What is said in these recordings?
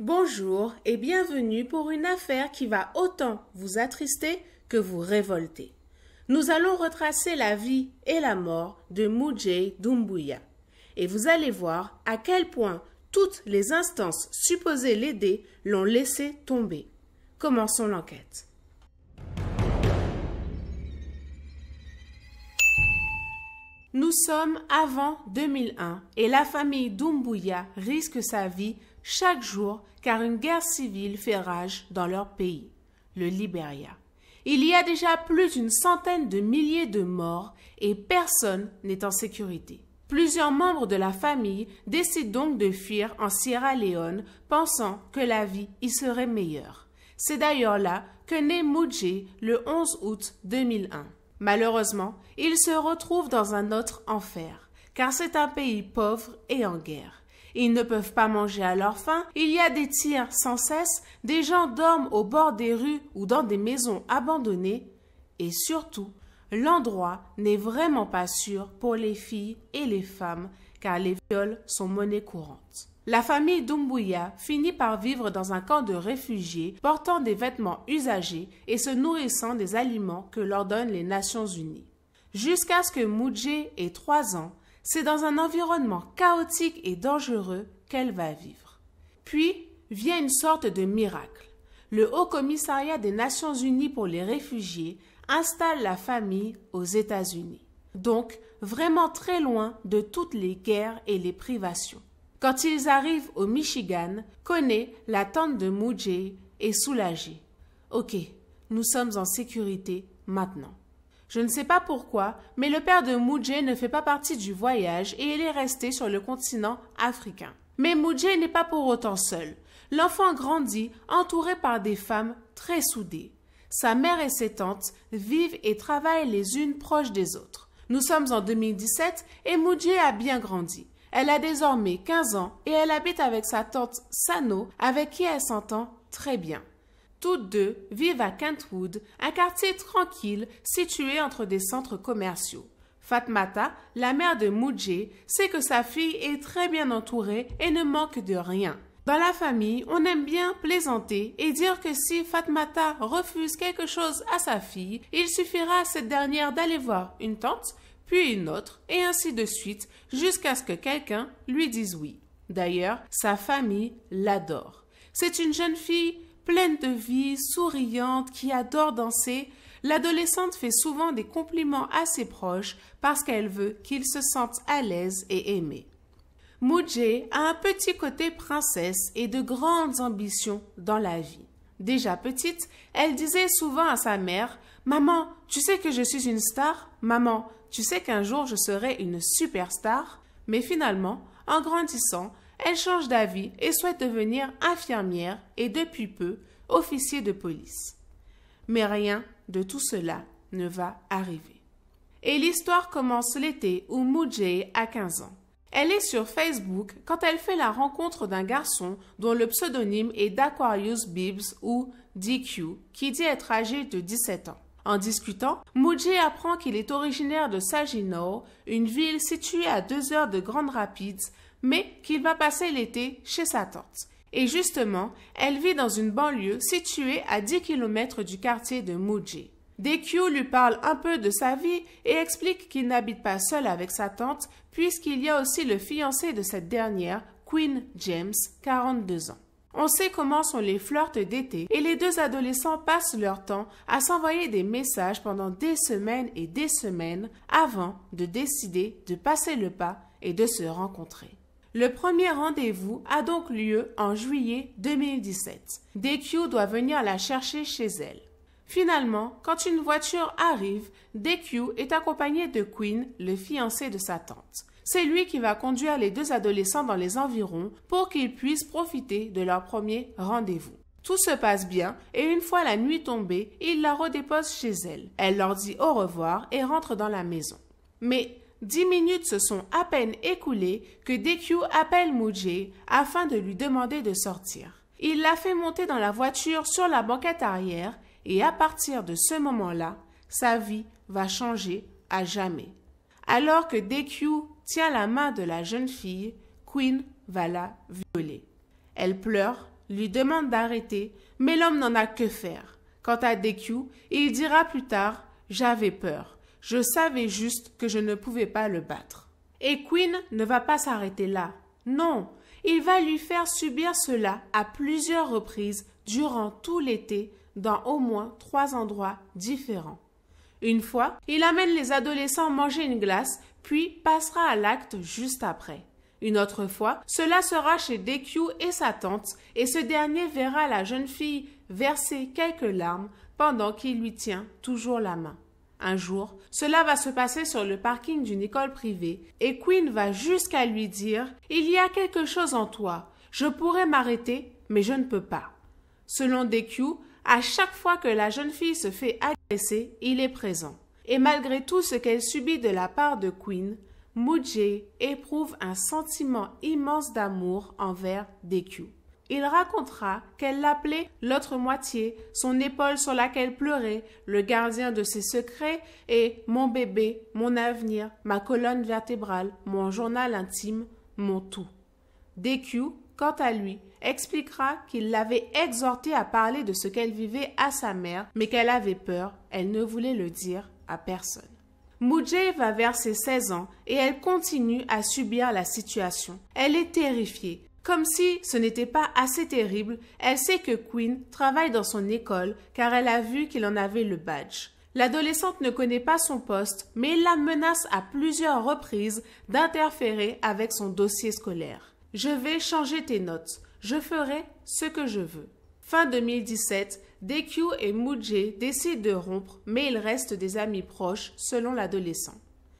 Bonjour et bienvenue pour une affaire qui va autant vous attrister que vous révolter. Nous allons retracer la vie et la mort de Mujay Dumbuya. Et vous allez voir à quel point toutes les instances supposées l'aider l'ont laissé tomber. Commençons l'enquête. Nous sommes avant 2001 et la famille Dumbuya risque sa vie chaque jour car une guerre civile fait rage dans leur pays, le Liberia. Il y a déjà plus d'une centaine de milliers de morts et personne n'est en sécurité. Plusieurs membres de la famille décident donc de fuir en Sierra Leone pensant que la vie y serait meilleure. C'est d'ailleurs là que naît Moudjé le 11 août 2001. Malheureusement, il se retrouve dans un autre enfer, car c'est un pays pauvre et en guerre. Ils ne peuvent pas manger à leur faim, il y a des tirs sans cesse, des gens dorment au bord des rues ou dans des maisons abandonnées, et surtout, l'endroit n'est vraiment pas sûr pour les filles et les femmes, car les viols sont monnaie courante. La famille Dumbuya finit par vivre dans un camp de réfugiés portant des vêtements usagés et se nourrissant des aliments que leur donnent les Nations Unies. Jusqu'à ce que Mujé ait trois ans, c'est dans un environnement chaotique et dangereux qu'elle va vivre. Puis vient une sorte de miracle. Le Haut Commissariat des Nations Unies pour les réfugiés installe la famille aux États-Unis. Donc vraiment très loin de toutes les guerres et les privations. Quand ils arrivent au Michigan, connaît la tante de Mujay, est soulagée. Ok, nous sommes en sécurité maintenant. Je ne sais pas pourquoi, mais le père de Mujé ne fait pas partie du voyage et il est resté sur le continent africain. Mais Mujé n'est pas pour autant seul. L'enfant grandit entouré par des femmes très soudées. Sa mère et ses tantes vivent et travaillent les unes proches des autres. Nous sommes en 2017 et Mujé a bien grandi. Elle a désormais 15 ans et elle habite avec sa tante Sano avec qui elle s'entend très bien. Toutes deux vivent à Kentwood, un quartier tranquille situé entre des centres commerciaux. Fatmata, la mère de Mujé, sait que sa fille est très bien entourée et ne manque de rien. Dans la famille, on aime bien plaisanter et dire que si Fatmata refuse quelque chose à sa fille, il suffira à cette dernière d'aller voir une tante, puis une autre, et ainsi de suite, jusqu'à ce que quelqu'un lui dise oui. D'ailleurs, sa famille l'adore. C'est une jeune fille pleine de vie, souriante, qui adore danser, l'adolescente fait souvent des compliments à ses proches parce qu'elle veut qu'ils se sentent à l'aise et aimés. Mujé a un petit côté princesse et de grandes ambitions dans la vie. Déjà petite, elle disait souvent à sa mère Maman, tu sais que je suis une star Maman, tu sais qu'un jour je serai une superstar Mais finalement, en grandissant, elle change d'avis et souhaite devenir infirmière et depuis peu officier de police. Mais rien de tout cela ne va arriver. Et l'histoire commence l'été où Moojay a 15 ans. Elle est sur Facebook quand elle fait la rencontre d'un garçon dont le pseudonyme est d'Aquarius Bibbs ou DQ, qui dit être âgé de 17 ans. En discutant, Muji apprend qu'il est originaire de Saginaw, une ville située à deux heures de Grand Rapids, mais qu'il va passer l'été chez sa tante. Et justement, elle vit dans une banlieue située à 10 km du quartier de Muji. Deku lui parle un peu de sa vie et explique qu'il n'habite pas seul avec sa tante, puisqu'il y a aussi le fiancé de cette dernière, Queen James, 42 ans. On sait comment sont les flirts d'été et les deux adolescents passent leur temps à s'envoyer des messages pendant des semaines et des semaines avant de décider de passer le pas et de se rencontrer. Le premier rendez-vous a donc lieu en juillet 2017. DQ doit venir la chercher chez elle. Finalement, quand une voiture arrive, DQ est accompagné de Queen, le fiancé de sa tante. C'est lui qui va conduire les deux adolescents dans les environs pour qu'ils puissent profiter de leur premier rendez-vous. Tout se passe bien et une fois la nuit tombée, il la redépose chez elle. Elle leur dit au revoir et rentre dans la maison. Mais dix minutes se sont à peine écoulées que DQ appelle Mujé afin de lui demander de sortir. Il la fait monter dans la voiture sur la banquette arrière et à partir de ce moment-là, sa vie va changer à jamais. Alors que tient la main de la jeune fille, Queen va la violer. Elle pleure, lui demande d'arrêter, mais l'homme n'en a que faire. Quant à DQ, il dira plus tard J'avais peur. Je savais juste que je ne pouvais pas le battre. Et Queen ne va pas s'arrêter là. Non, il va lui faire subir cela à plusieurs reprises durant tout l'été dans au moins trois endroits différents. Une fois, il amène les adolescents manger une glace puis passera à l'acte juste après. Une autre fois, cela sera chez DQ et sa tante, et ce dernier verra la jeune fille verser quelques larmes pendant qu'il lui tient toujours la main. Un jour, cela va se passer sur le parking d'une école privée, et Queen va jusqu'à lui dire Il y a quelque chose en toi, je pourrais m'arrêter, mais je ne peux pas. Selon DQ, à chaque fois que la jeune fille se fait agresser, il est présent. Et malgré tout ce qu'elle subit de la part de Queen, Moji éprouve un sentiment immense d'amour envers DQ. Il racontera qu'elle l'appelait l'autre moitié, son épaule sur laquelle pleurait, le gardien de ses secrets et mon bébé, mon avenir, ma colonne vertébrale, mon journal intime, mon tout. DQ, quant à lui, expliquera qu'il l'avait exhortée à parler de ce qu'elle vivait à sa mère, mais qu'elle avait peur, elle ne voulait le dire à personne. Mujay va vers ses 16 ans et elle continue à subir la situation. Elle est terrifiée. Comme si ce n'était pas assez terrible, elle sait que Quinn travaille dans son école car elle a vu qu'il en avait le badge. L'adolescente ne connaît pas son poste, mais la menace à plusieurs reprises d'interférer avec son dossier scolaire. Je vais changer tes notes. Je ferai ce que je veux. Fin 2017, Deku et Mujé décident de rompre, mais ils restent des amis proches, selon l'adolescent.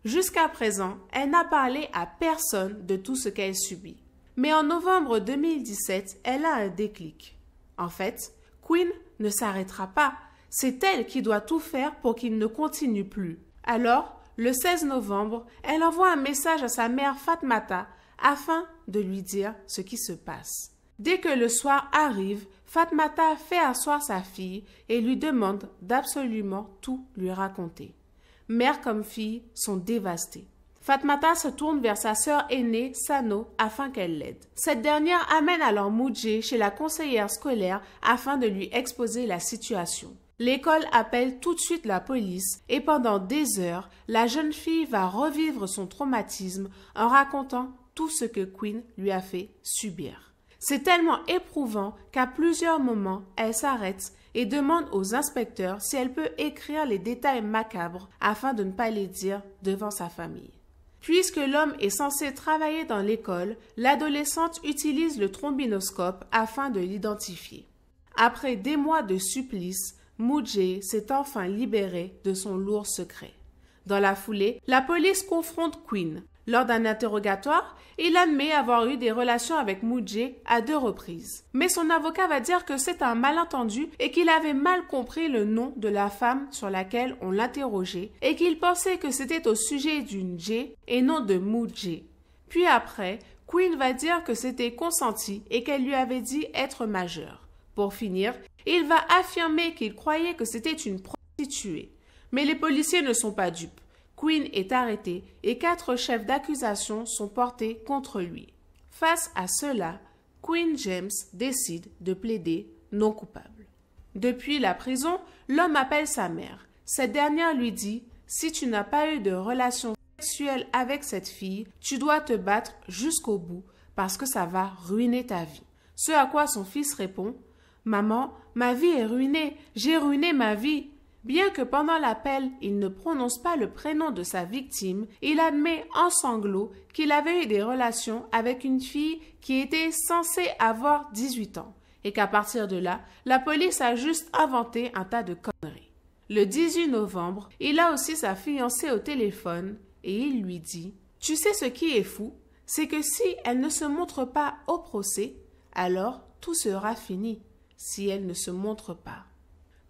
Jusqu'à présent, elle n'a parlé à personne de tout ce qu'elle subit. Mais en novembre 2017, elle a un déclic. En fait, Queen ne s'arrêtera pas. C'est elle qui doit tout faire pour qu'il ne continue plus. Alors, le 16 novembre, elle envoie un message à sa mère Fatmata afin de lui dire ce qui se passe. Dès que le soir arrive, Fatmata fait asseoir sa fille et lui demande d'absolument tout lui raconter. Mère comme fille sont dévastées. Fatmata se tourne vers sa sœur aînée, Sano, afin qu'elle l'aide. Cette dernière amène alors Mujé chez la conseillère scolaire afin de lui exposer la situation. L'école appelle tout de suite la police et pendant des heures, la jeune fille va revivre son traumatisme en racontant tout ce que Quinn lui a fait subir. C'est tellement éprouvant qu'à plusieurs moments, elle s'arrête et demande aux inspecteurs si elle peut écrire les détails macabres afin de ne pas les dire devant sa famille. Puisque l'homme est censé travailler dans l'école, l'adolescente utilise le trombinoscope afin de l'identifier. Après des mois de supplice, Mujé s'est enfin libéré de son lourd secret. Dans la foulée, la police confronte Quinn. Lors d'un interrogatoire, il admet avoir eu des relations avec Moudjé à deux reprises. Mais son avocat va dire que c'est un malentendu et qu'il avait mal compris le nom de la femme sur laquelle on l'interrogeait et qu'il pensait que c'était au sujet d'une J et non de Moudjé. Puis après, Queen va dire que c'était consenti et qu'elle lui avait dit être majeure. Pour finir, il va affirmer qu'il croyait que c'était une prostituée. Mais les policiers ne sont pas dupes. Quinn est arrêté et quatre chefs d'accusation sont portés contre lui. Face à cela, Queen James décide de plaider non coupable. Depuis la prison, l'homme appelle sa mère. Cette dernière lui dit Si tu n'as pas eu de relation sexuelle avec cette fille, tu dois te battre jusqu'au bout parce que ça va ruiner ta vie. Ce à quoi son fils répond Maman, ma vie est ruinée, j'ai ruiné ma vie. Bien que pendant l'appel il ne prononce pas le prénom de sa victime, il admet en sanglots qu'il avait eu des relations avec une fille qui était censée avoir 18 ans et qu'à partir de là, la police a juste inventé un tas de conneries. Le 18 novembre, il a aussi sa fiancée au téléphone et il lui dit Tu sais ce qui est fou C'est que si elle ne se montre pas au procès, alors tout sera fini si elle ne se montre pas.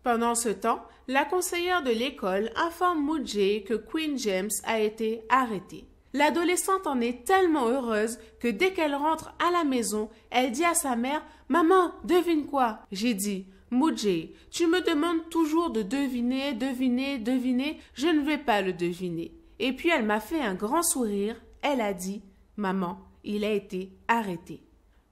Pendant ce temps, la conseillère de l'école informe Mujay que Queen James a été arrêtée. L'adolescente en est tellement heureuse que dès qu'elle rentre à la maison, elle dit à sa mère Maman, devine quoi J'ai dit Mujay, tu me demandes toujours de deviner, deviner, deviner, je ne vais pas le deviner. Et puis elle m'a fait un grand sourire, elle a dit Maman, il a été arrêté.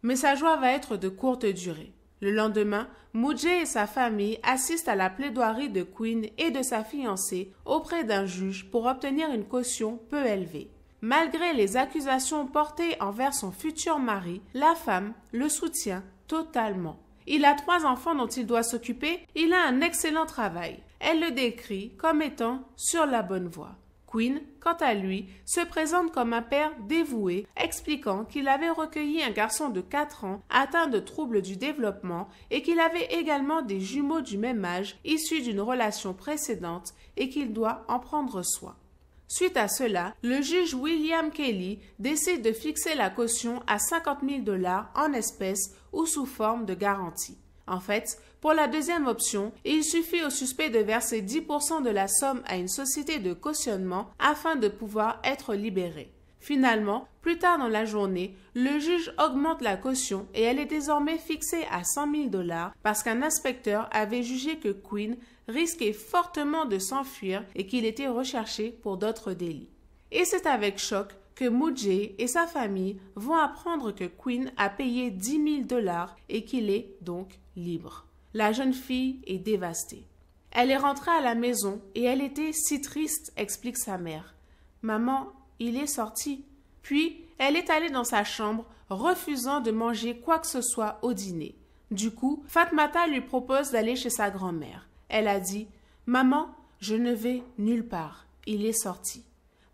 Mais sa joie va être de courte durée. Le lendemain, Mujay et sa famille assistent à la plaidoirie de Queen et de sa fiancée auprès d'un juge pour obtenir une caution peu élevée. Malgré les accusations portées envers son futur mari, la femme le soutient totalement. Il a trois enfants dont il doit s'occuper, il a un excellent travail. Elle le décrit comme étant sur la bonne voie. Quinn, quant à lui, se présente comme un père dévoué, expliquant qu'il avait recueilli un garçon de 4 ans atteint de troubles du développement et qu'il avait également des jumeaux du même âge issus d'une relation précédente et qu'il doit en prendre soin. Suite à cela, le juge William Kelly décide de fixer la caution à 50 000 dollars en espèces ou sous forme de garantie. En fait, pour la deuxième option, il suffit au suspect de verser 10% de la somme à une société de cautionnement afin de pouvoir être libéré. Finalement, plus tard dans la journée, le juge augmente la caution et elle est désormais fixée à 100 000 dollars parce qu'un inspecteur avait jugé que Quinn risquait fortement de s'enfuir et qu'il était recherché pour d'autres délits. Et c'est avec choc que Mujay et sa famille vont apprendre que Quinn a payé 10 000 dollars et qu'il est donc libre. La jeune fille est dévastée. Elle est rentrée à la maison et elle était si triste, explique sa mère. Maman, il est sorti. Puis, elle est allée dans sa chambre, refusant de manger quoi que ce soit au dîner. Du coup, Fatmata lui propose d'aller chez sa grand-mère. Elle a dit Maman, je ne vais nulle part. Il est sorti.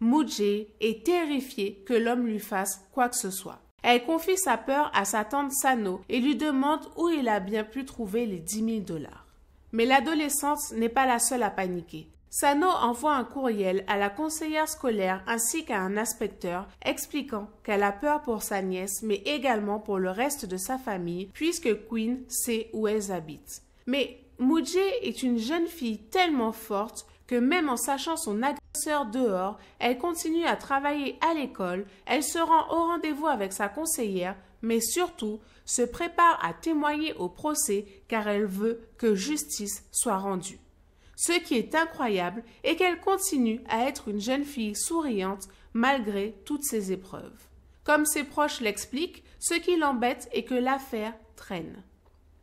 Mujé est terrifié que l'homme lui fasse quoi que ce soit. Elle confie sa peur à sa tante Sano et lui demande où il a bien pu trouver les 10 000 dollars. Mais l'adolescente n'est pas la seule à paniquer. Sano envoie un courriel à la conseillère scolaire ainsi qu'à un inspecteur expliquant qu'elle a peur pour sa nièce mais également pour le reste de sa famille puisque Queen sait où elles habitent. Mais Mujie est une jeune fille tellement forte que même en sachant son agresseur dehors, elle continue à travailler à l'école, elle se rend au rendez-vous avec sa conseillère, mais surtout se prépare à témoigner au procès car elle veut que justice soit rendue. Ce qui est incroyable est qu'elle continue à être une jeune fille souriante malgré toutes ces épreuves. Comme ses proches l'expliquent, ce qui l'embête est que l'affaire traîne.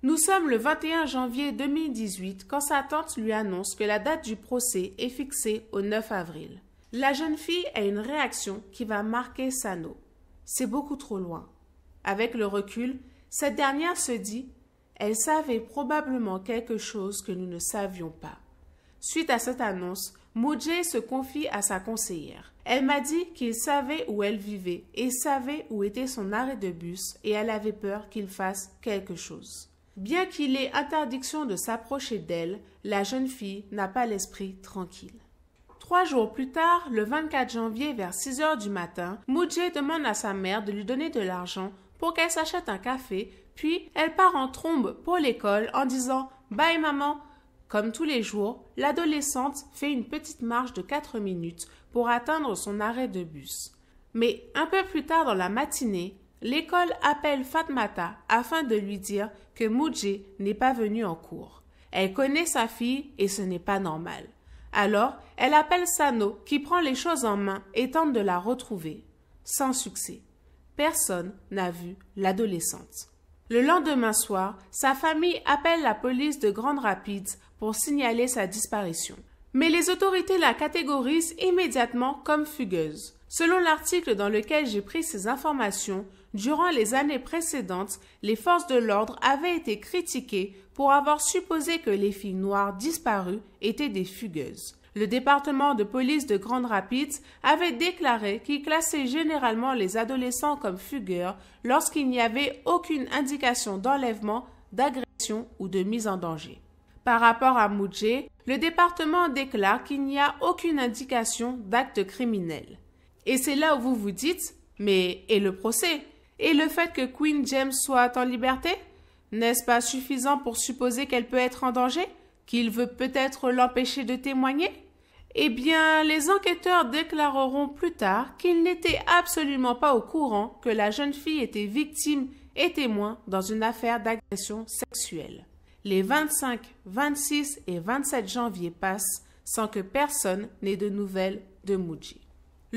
Nous sommes le 21 janvier 2018 quand sa tante lui annonce que la date du procès est fixée au 9 avril. La jeune fille a une réaction qui va marquer Sano. C'est beaucoup trop loin. Avec le recul, cette dernière se dit Elle savait probablement quelque chose que nous ne savions pas. Suite à cette annonce, Mojay se confie à sa conseillère. Elle m'a dit qu'il savait où elle vivait et savait où était son arrêt de bus et elle avait peur qu'il fasse quelque chose. Bien qu'il ait interdiction de s'approcher d'elle, la jeune fille n'a pas l'esprit tranquille. Trois jours plus tard, le 24 janvier vers 6 heures du matin, Mujé demande à sa mère de lui donner de l'argent pour qu'elle s'achète un café, puis elle part en trombe pour l'école en disant Bye maman Comme tous les jours, l'adolescente fait une petite marche de quatre minutes pour atteindre son arrêt de bus. Mais un peu plus tard dans la matinée, l'école appelle Fatmata afin de lui dire que Mujé n'est pas venu en cours. Elle connaît sa fille et ce n'est pas normal. Alors, elle appelle Sano qui prend les choses en main et tente de la retrouver. Sans succès. Personne n'a vu l'adolescente. Le lendemain soir, sa famille appelle la police de Grande Rapides pour signaler sa disparition. Mais les autorités la catégorisent immédiatement comme fugueuse. Selon l'article dans lequel j'ai pris ces informations, durant les années précédentes, les forces de l'ordre avaient été critiquées pour avoir supposé que les filles noires disparues étaient des fugueuses. Le département de police de Grande Rapids avait déclaré qu'il classait généralement les adolescents comme fugueurs lorsqu'il n'y avait aucune indication d'enlèvement, d'agression ou de mise en danger. Par rapport à Moudjé, le département déclare qu'il n'y a aucune indication d'acte criminel. Et c'est là où vous vous dites, mais et le procès Et le fait que Queen James soit en liberté N'est-ce pas suffisant pour supposer qu'elle peut être en danger Qu'il veut peut-être l'empêcher de témoigner Eh bien, les enquêteurs déclareront plus tard qu'ils n'étaient absolument pas au courant que la jeune fille était victime et témoin dans une affaire d'agression sexuelle. Les 25, 26 et 27 janvier passent sans que personne n'ait de nouvelles de Muji.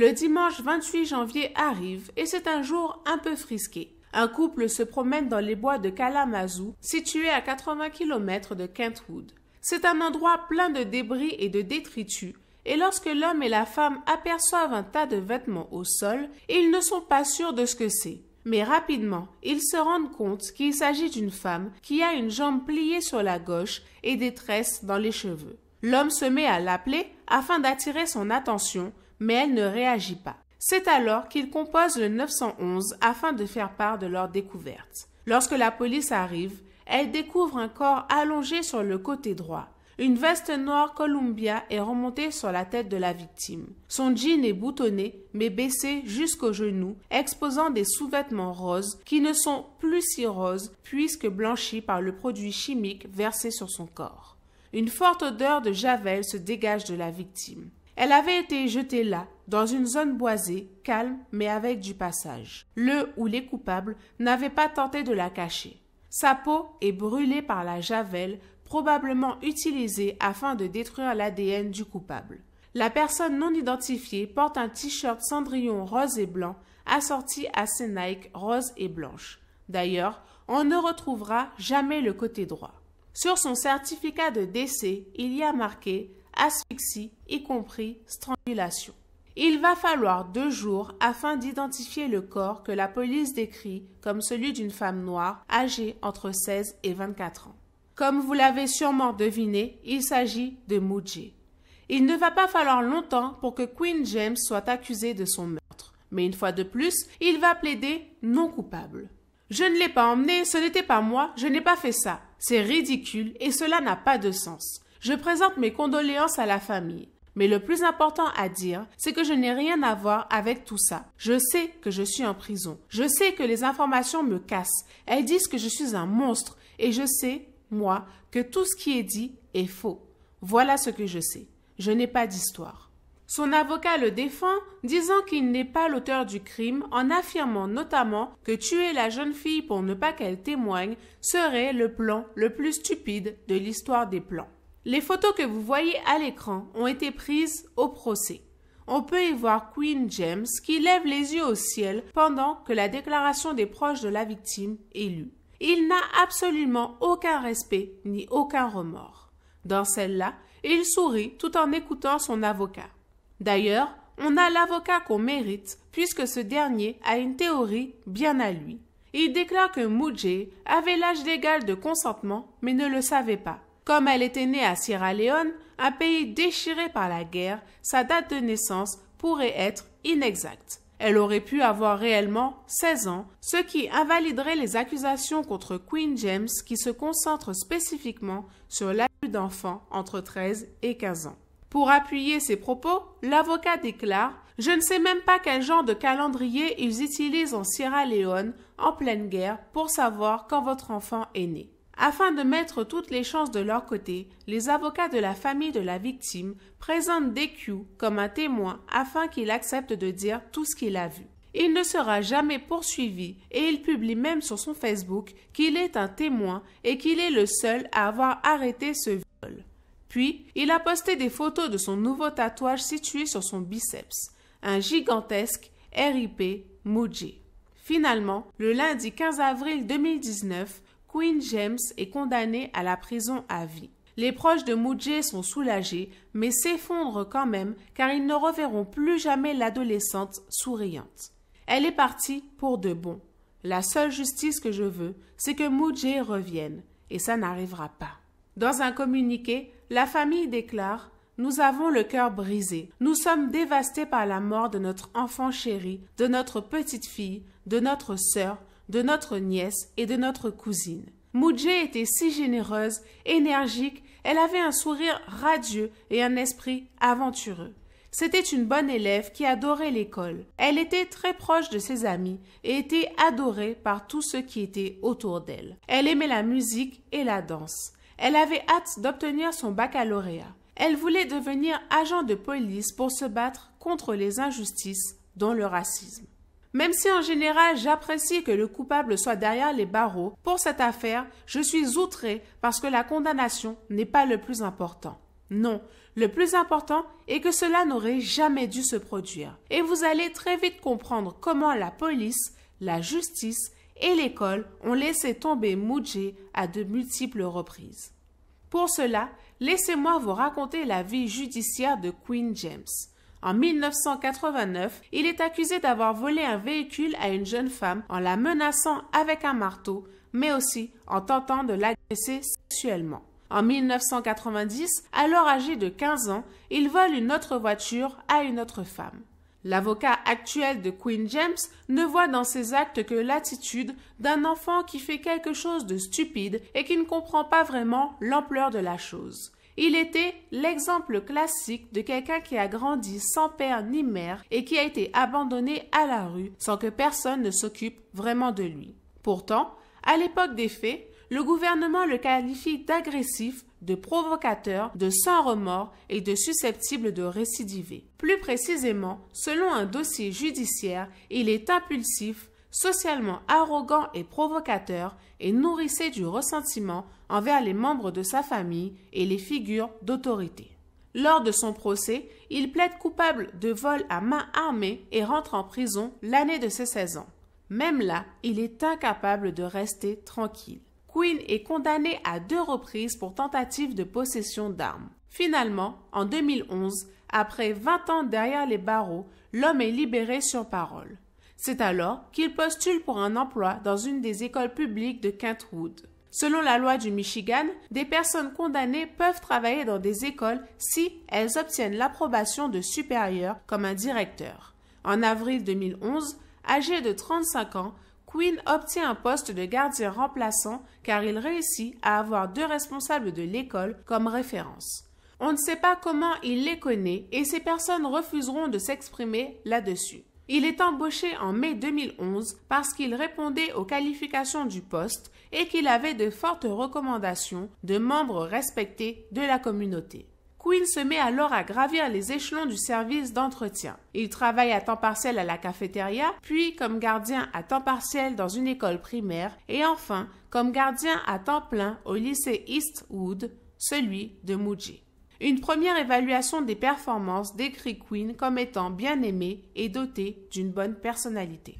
Le dimanche 28 janvier arrive et c'est un jour un peu frisqué. Un couple se promène dans les bois de Kalamazoo, situé à 80 km de Kentwood. C'est un endroit plein de débris et de détritus, et lorsque l'homme et la femme aperçoivent un tas de vêtements au sol, ils ne sont pas sûrs de ce que c'est. Mais rapidement, ils se rendent compte qu'il s'agit d'une femme qui a une jambe pliée sur la gauche et des tresses dans les cheveux. L'homme se met à l'appeler afin d'attirer son attention, mais elle ne réagit pas. C'est alors qu'ils composent le 911 afin de faire part de leur découverte. Lorsque la police arrive, elle découvre un corps allongé sur le côté droit. Une veste noire Columbia est remontée sur la tête de la victime. Son jean est boutonné, mais baissé jusqu'aux genoux, exposant des sous-vêtements roses qui ne sont plus si roses puisque blanchis par le produit chimique versé sur son corps. Une forte odeur de javel se dégage de la victime. Elle avait été jetée là, dans une zone boisée, calme, mais avec du passage. Le ou les coupables n'avaient pas tenté de la cacher. Sa peau est brûlée par la javel, probablement utilisée afin de détruire l'ADN du coupable. La personne non identifiée porte un t-shirt cendrillon rose et blanc, assorti à ses Nike rose et blanche. D'ailleurs, on ne retrouvera jamais le côté droit. Sur son certificat de décès, il y a marqué asphyxie, y compris strangulation. Il va falloir deux jours afin d'identifier le corps que la police décrit comme celui d'une femme noire âgée entre 16 et 24 ans. Comme vous l'avez sûrement deviné, il s'agit de Mouji. Il ne va pas falloir longtemps pour que Queen James soit accusée de son meurtre. Mais une fois de plus, il va plaider non coupable. Je ne l'ai pas emmené, ce n'était pas moi, je n'ai pas fait ça. C'est ridicule et cela n'a pas de sens. Je présente mes condoléances à la famille. Mais le plus important à dire, c'est que je n'ai rien à voir avec tout ça. Je sais que je suis en prison. Je sais que les informations me cassent. Elles disent que je suis un monstre. Et je sais, moi, que tout ce qui est dit est faux. Voilà ce que je sais. Je n'ai pas d'histoire. Son avocat le défend, disant qu'il n'est pas l'auteur du crime, en affirmant notamment que tuer la jeune fille pour ne pas qu'elle témoigne serait le plan le plus stupide de l'histoire des plans. Les photos que vous voyez à l'écran ont été prises au procès. On peut y voir Queen James qui lève les yeux au ciel pendant que la déclaration des proches de la victime est lue. Il n'a absolument aucun respect ni aucun remords. Dans celle-là, il sourit tout en écoutant son avocat. D'ailleurs, on a l'avocat qu'on mérite puisque ce dernier a une théorie bien à lui. Il déclare que Mujay avait l'âge légal de consentement mais ne le savait pas. Comme elle était née à Sierra Leone, un pays déchiré par la guerre, sa date de naissance pourrait être inexacte. Elle aurait pu avoir réellement 16 ans, ce qui invaliderait les accusations contre Queen James qui se concentrent spécifiquement sur l'abus d'enfants entre 13 et 15 ans. Pour appuyer ses propos, l'avocat déclare Je ne sais même pas quel genre de calendrier ils utilisent en Sierra Leone en pleine guerre pour savoir quand votre enfant est né. Afin de mettre toutes les chances de leur côté, les avocats de la famille de la victime présentent DQ comme un témoin afin qu'il accepte de dire tout ce qu'il a vu. Il ne sera jamais poursuivi et il publie même sur son Facebook qu'il est un témoin et qu'il est le seul à avoir arrêté ce viol. Puis, il a posté des photos de son nouveau tatouage situé sur son biceps, un gigantesque RIP Muji. Finalement, le lundi 15 avril 2019, Queen James est condamnée à la prison à vie. Les proches de Mujé sont soulagés, mais s'effondrent quand même car ils ne reverront plus jamais l'adolescente souriante. Elle est partie pour de bon. La seule justice que je veux, c'est que Mujé revienne, et ça n'arrivera pas. Dans un communiqué, la famille déclare Nous avons le cœur brisé. Nous sommes dévastés par la mort de notre enfant chéri, de notre petite fille, de notre sœur, de notre nièce et de notre cousine. Mouje était si généreuse, énergique, elle avait un sourire radieux et un esprit aventureux. C'était une bonne élève qui adorait l'école. Elle était très proche de ses amis et était adorée par tous ceux qui étaient autour d'elle. Elle aimait la musique et la danse. Elle avait hâte d'obtenir son baccalauréat. Elle voulait devenir agent de police pour se battre contre les injustices, dont le racisme. Même si en général j'apprécie que le coupable soit derrière les barreaux, pour cette affaire, je suis outré parce que la condamnation n'est pas le plus important. Non, le plus important est que cela n'aurait jamais dû se produire. Et vous allez très vite comprendre comment la police, la justice et l'école ont laissé tomber Mouji à de multiples reprises. Pour cela, laissez-moi vous raconter la vie judiciaire de Queen James. En 1989, il est accusé d'avoir volé un véhicule à une jeune femme en la menaçant avec un marteau, mais aussi en tentant de l'agresser sexuellement. En 1990, alors âgé de 15 ans, il vole une autre voiture à une autre femme. L'avocat actuel de Queen James ne voit dans ses actes que l'attitude d'un enfant qui fait quelque chose de stupide et qui ne comprend pas vraiment l'ampleur de la chose. Il était l'exemple classique de quelqu'un qui a grandi sans père ni mère et qui a été abandonné à la rue sans que personne ne s'occupe vraiment de lui. Pourtant, à l'époque des faits, le gouvernement le qualifie d'agressif, de provocateur, de sans remords et de susceptible de récidiver. Plus précisément, selon un dossier judiciaire, il est impulsif, socialement arrogant et provocateur et nourrissait du ressentiment envers les membres de sa famille et les figures d'autorité. Lors de son procès, il plaide coupable de vol à main armée et rentre en prison l'année de ses 16 ans. Même là, il est incapable de rester tranquille. Quinn est condamné à deux reprises pour tentative de possession d'armes. Finalement, en 2011, après 20 ans derrière les barreaux, l'homme est libéré sur parole. C'est alors qu'il postule pour un emploi dans une des écoles publiques de Kentwood. Selon la loi du Michigan, des personnes condamnées peuvent travailler dans des écoles si elles obtiennent l'approbation de supérieurs comme un directeur. En avril 2011, âgé de 35 ans, Quinn obtient un poste de gardien remplaçant car il réussit à avoir deux responsables de l'école comme référence. On ne sait pas comment il les connaît et ces personnes refuseront de s'exprimer là-dessus. Il est embauché en mai 2011 parce qu'il répondait aux qualifications du poste et qu'il avait de fortes recommandations de membres respectés de la communauté. Quinn se met alors à gravir les échelons du service d'entretien. Il travaille à temps partiel à la cafétéria, puis comme gardien à temps partiel dans une école primaire, et enfin comme gardien à temps plein au lycée Eastwood, celui de Muji. Une première évaluation des performances décrit Queen comme étant bien aimée et dotée d'une bonne personnalité.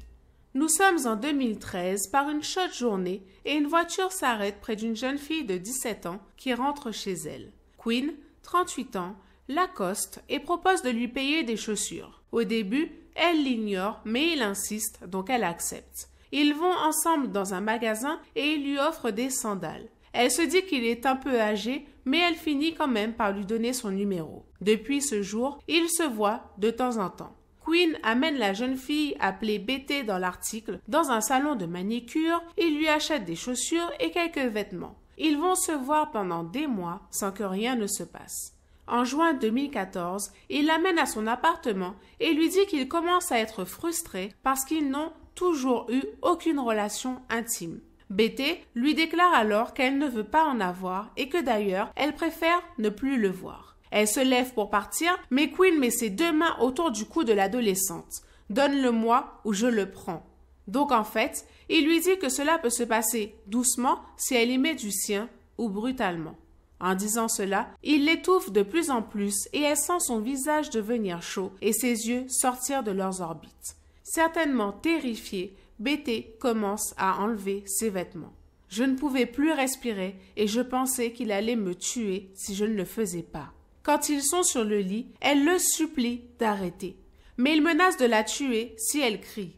Nous sommes en 2013 par une chaude journée et une voiture s'arrête près d'une jeune fille de 17 ans qui rentre chez elle. Queen, 38 ans, l'accoste et propose de lui payer des chaussures. Au début, elle l'ignore, mais il insiste, donc elle accepte. Ils vont ensemble dans un magasin et il lui offre des sandales. Elle se dit qu'il est un peu âgé, mais elle finit quand même par lui donner son numéro. Depuis ce jour, ils se voient de temps en temps. Quinn amène la jeune fille appelée BT dans l'article dans un salon de manicure, il lui achète des chaussures et quelques vêtements. Ils vont se voir pendant des mois sans que rien ne se passe. En juin 2014, il l'amène à son appartement et lui dit qu'il commence à être frustré parce qu'ils n'ont toujours eu aucune relation intime. Betty lui déclare alors qu'elle ne veut pas en avoir et que d'ailleurs elle préfère ne plus le voir. Elle se lève pour partir, mais Quinn met ses deux mains autour du cou de l'adolescente. Donne-le-moi ou je le prends. Donc en fait, il lui dit que cela peut se passer doucement si elle y met du sien ou brutalement. En disant cela, il l'étouffe de plus en plus et elle sent son visage devenir chaud et ses yeux sortir de leurs orbites. Certainement terrifiée, Bété commence à enlever ses vêtements. Je ne pouvais plus respirer et je pensais qu'il allait me tuer si je ne le faisais pas. Quand ils sont sur le lit, elle le supplie d'arrêter. Mais il menace de la tuer si elle crie.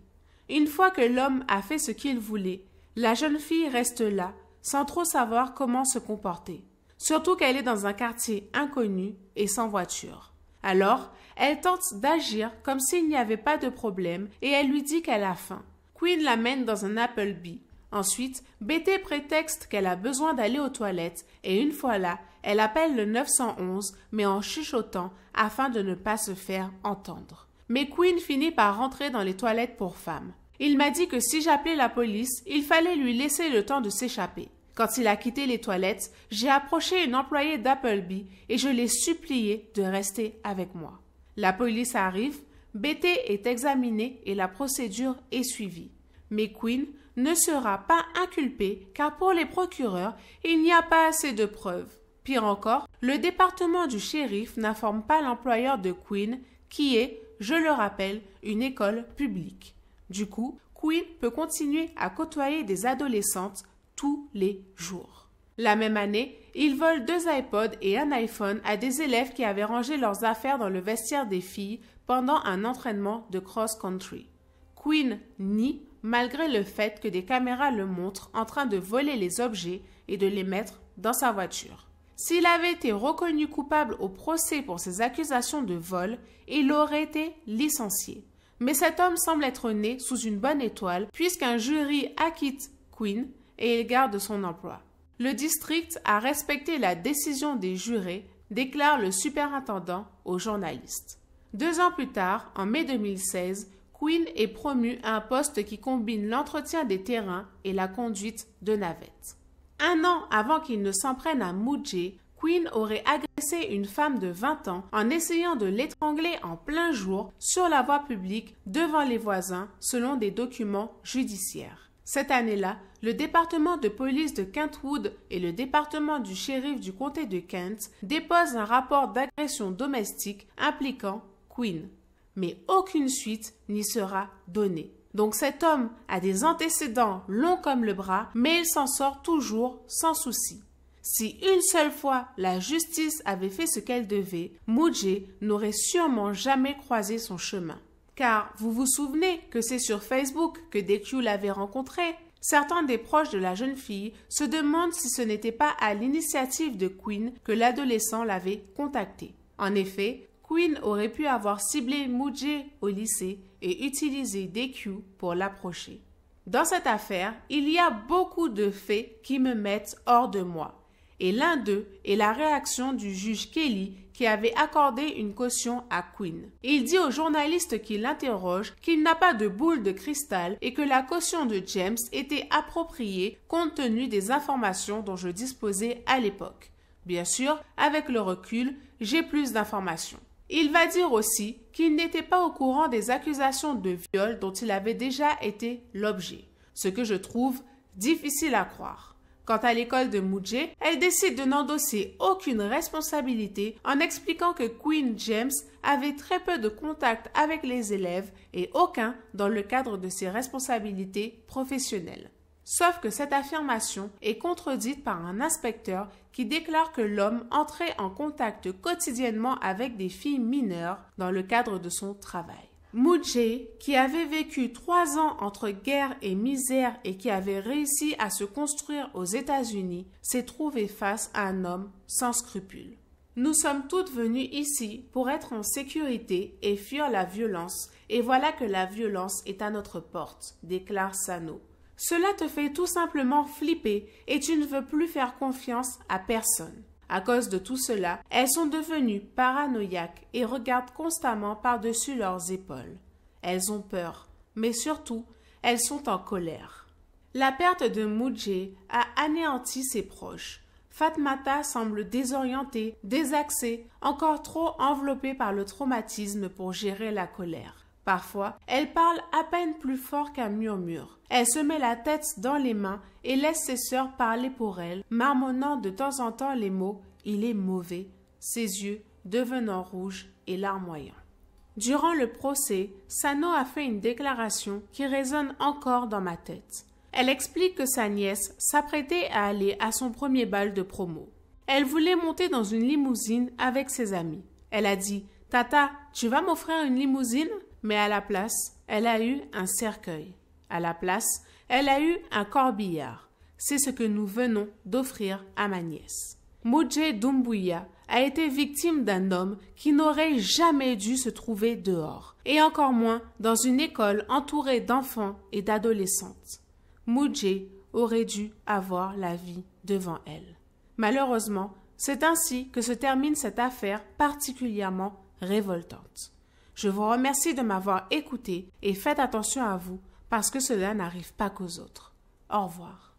Une fois que l'homme a fait ce qu'il voulait, la jeune fille reste là, sans trop savoir comment se comporter. Surtout qu'elle est dans un quartier inconnu et sans voiture. Alors, elle tente d'agir comme s'il n'y avait pas de problème et elle lui dit qu'elle a faim. Queen l'amène dans un Applebee. Ensuite, Betty prétexte qu'elle a besoin d'aller aux toilettes et une fois là, elle appelle le 911 mais en chuchotant afin de ne pas se faire entendre. Mais Queen finit par rentrer dans les toilettes pour femme. Il m'a dit que si j'appelais la police, il fallait lui laisser le temps de s'échapper. Quand il a quitté les toilettes, j'ai approché une employée d'Applebee et je l'ai suppliée de rester avec moi. La police arrive BT est examiné et la procédure est suivie. Mais Quinn ne sera pas inculpé car pour les procureurs, il n'y a pas assez de preuves. Pire encore, le département du shérif n'informe pas l'employeur de Quinn qui est, je le rappelle, une école publique. Du coup, Quinn peut continuer à côtoyer des adolescentes tous les jours. La même année, il vole deux iPods et un iPhone à des élèves qui avaient rangé leurs affaires dans le vestiaire des filles pendant un entraînement de cross-country. Quinn nie, malgré le fait que des caméras le montrent en train de voler les objets et de les mettre dans sa voiture. S'il avait été reconnu coupable au procès pour ses accusations de vol, il aurait été licencié. Mais cet homme semble être né sous une bonne étoile puisqu'un jury acquitte Quinn et il garde son emploi le district a respecté la décision des jurés, déclare le superintendant aux journalistes. Deux ans plus tard, en mai 2016, Quinn est promu à un poste qui combine l'entretien des terrains et la conduite de navettes. Un an avant qu'il ne s'en prenne à Mujé, Quinn aurait agressé une femme de 20 ans en essayant de l'étrangler en plein jour sur la voie publique devant les voisins selon des documents judiciaires. Cette année-là, le département de police de Kentwood et le département du shérif du comté de Kent déposent un rapport d'agression domestique impliquant Quinn. Mais aucune suite n'y sera donnée. Donc cet homme a des antécédents longs comme le bras, mais il s'en sort toujours sans souci. Si une seule fois la justice avait fait ce qu'elle devait, Moujet n'aurait sûrement jamais croisé son chemin. Car vous vous souvenez que c'est sur Facebook que DQ l'avait rencontré. Certains des proches de la jeune fille se demandent si ce n'était pas à l'initiative de Queen que l'adolescent l'avait contactée. En effet, Queen aurait pu avoir ciblé Moodie au lycée et utiliser DQ pour l'approcher. Dans cette affaire, il y a beaucoup de faits qui me mettent hors de moi et l'un d'eux est la réaction du juge Kelly qui avait accordé une caution à Quinn. Il dit au journaliste qui l'interroge qu'il n'a pas de boule de cristal et que la caution de James était appropriée compte tenu des informations dont je disposais à l'époque. Bien sûr, avec le recul, j'ai plus d'informations. Il va dire aussi qu'il n'était pas au courant des accusations de viol dont il avait déjà été l'objet, ce que je trouve difficile à croire. Quant à l'école de Mujé, elle décide de n'endosser aucune responsabilité en expliquant que Queen James avait très peu de contact avec les élèves et aucun dans le cadre de ses responsabilités professionnelles. Sauf que cette affirmation est contredite par un inspecteur qui déclare que l'homme entrait en contact quotidiennement avec des filles mineures dans le cadre de son travail. Mujé, qui avait vécu trois ans entre guerre et misère et qui avait réussi à se construire aux États-Unis, s'est trouvé face à un homme sans scrupules. Nous sommes toutes venues ici pour être en sécurité et fuir la violence, et voilà que la violence est à notre porte, déclare Sano. Cela te fait tout simplement flipper et tu ne veux plus faire confiance à personne. À cause de tout cela, elles sont devenues paranoïaques et regardent constamment par-dessus leurs épaules. Elles ont peur, mais surtout, elles sont en colère. La perte de Mujé a anéanti ses proches. Fatmata semble désorientée, désaxée, encore trop enveloppée par le traumatisme pour gérer la colère. Parfois, elle parle à peine plus fort qu'un murmure. Elle se met la tête dans les mains et laisse ses sœurs parler pour elle, marmonnant de temps en temps les mots Il est mauvais, ses yeux devenant rouges et larmoyants. Durant le procès, Sano a fait une déclaration qui résonne encore dans ma tête. Elle explique que sa nièce s'apprêtait à aller à son premier bal de promo. Elle voulait monter dans une limousine avec ses amis. Elle a dit Tata, tu vas m'offrir une limousine mais à la place, elle a eu un cercueil. À la place, elle a eu un corbillard. C'est ce que nous venons d'offrir à ma nièce. Mouje Doumbouya a été victime d'un homme qui n'aurait jamais dû se trouver dehors, et encore moins dans une école entourée d'enfants et d'adolescentes. Mouje aurait dû avoir la vie devant elle. Malheureusement, c'est ainsi que se termine cette affaire particulièrement révoltante. Je vous remercie de m'avoir écouté et faites attention à vous parce que cela n'arrive pas qu'aux autres. Au revoir.